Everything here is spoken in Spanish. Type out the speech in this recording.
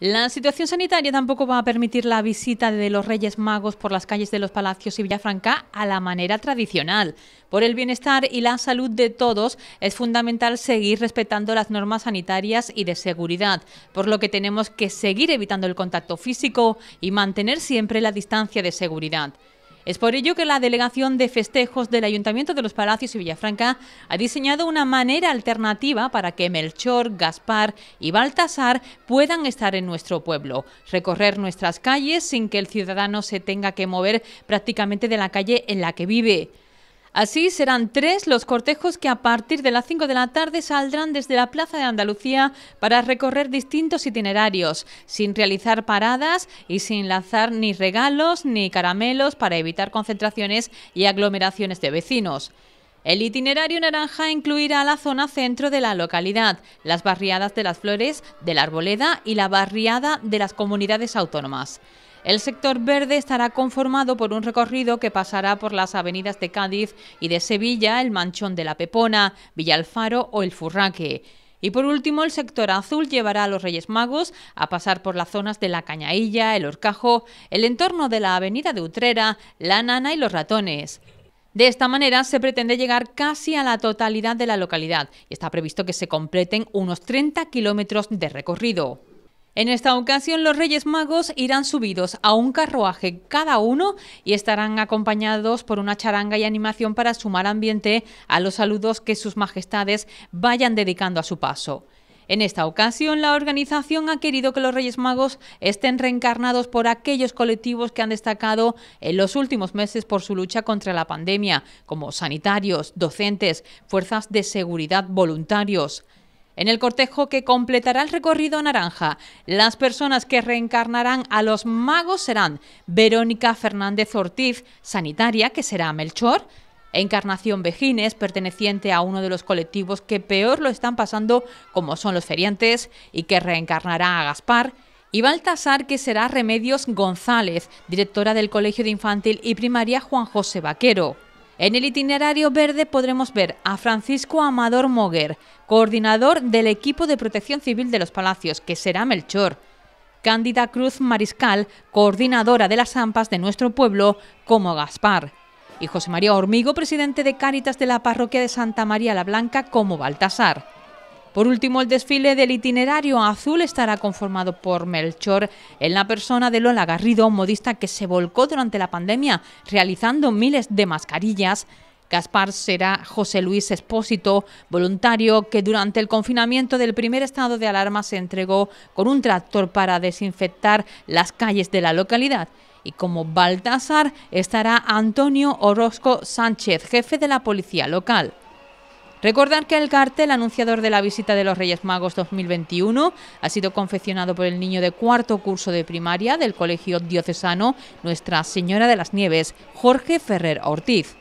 La situación sanitaria tampoco va a permitir la visita de los Reyes Magos por las calles de los Palacios y Villafranca a la manera tradicional. Por el bienestar y la salud de todos es fundamental seguir respetando las normas sanitarias y de seguridad, por lo que tenemos que seguir evitando el contacto físico y mantener siempre la distancia de seguridad. Es por ello que la Delegación de Festejos del Ayuntamiento de los Palacios y Villafranca ha diseñado una manera alternativa para que Melchor, Gaspar y Baltasar puedan estar en nuestro pueblo, recorrer nuestras calles sin que el ciudadano se tenga que mover prácticamente de la calle en la que vive. Así serán tres los cortejos que a partir de las 5 de la tarde saldrán desde la Plaza de Andalucía para recorrer distintos itinerarios, sin realizar paradas y sin lanzar ni regalos ni caramelos para evitar concentraciones y aglomeraciones de vecinos. El itinerario naranja incluirá la zona centro de la localidad, las barriadas de las Flores, de la Arboleda y la barriada de las comunidades autónomas. El sector verde estará conformado por un recorrido que pasará por las avenidas de Cádiz y de Sevilla, el Manchón de la Pepona, Villalfaro o el Furraque. Y por último, el sector azul llevará a los Reyes Magos a pasar por las zonas de la Cañailla, el Horcajo, el entorno de la Avenida de Utrera, la Nana y los Ratones. De esta manera se pretende llegar casi a la totalidad de la localidad y está previsto que se completen unos 30 kilómetros de recorrido. En esta ocasión los Reyes Magos irán subidos a un carruaje cada uno y estarán acompañados por una charanga y animación para sumar ambiente a los saludos que sus majestades vayan dedicando a su paso. En esta ocasión, la organización ha querido que los Reyes Magos estén reencarnados por aquellos colectivos que han destacado en los últimos meses por su lucha contra la pandemia, como sanitarios, docentes, fuerzas de seguridad, voluntarios. En el cortejo que completará el recorrido naranja, las personas que reencarnarán a los magos serán Verónica Fernández Ortiz, sanitaria, que será Melchor, Encarnación Vejines, perteneciente a uno de los colectivos que peor lo están pasando, como son los feriantes, y que reencarnará a Gaspar, y Baltasar, que será Remedios González, directora del Colegio de Infantil y Primaria Juan José Vaquero. En el itinerario verde podremos ver a Francisco Amador Moguer, coordinador del equipo de protección civil de los palacios, que será Melchor. Cándida Cruz Mariscal, coordinadora de las AMPAs de nuestro pueblo, como Gaspar. Y José María Hormigo, presidente de Cáritas de la parroquia de Santa María la Blanca, como Baltasar. Por último, el desfile del itinerario azul estará conformado por Melchor en la persona de Lola Garrido, modista que se volcó durante la pandemia realizando miles de mascarillas. Gaspar será José Luis Espósito, voluntario que durante el confinamiento del primer estado de alarma se entregó con un tractor para desinfectar las calles de la localidad. Y como Baltasar estará Antonio Orozco Sánchez, jefe de la policía local. Recordar que el cartel anunciador de la visita de los Reyes Magos 2021 ha sido confeccionado por el niño de cuarto curso de primaria del Colegio Diocesano Nuestra Señora de las Nieves, Jorge Ferrer Ortiz.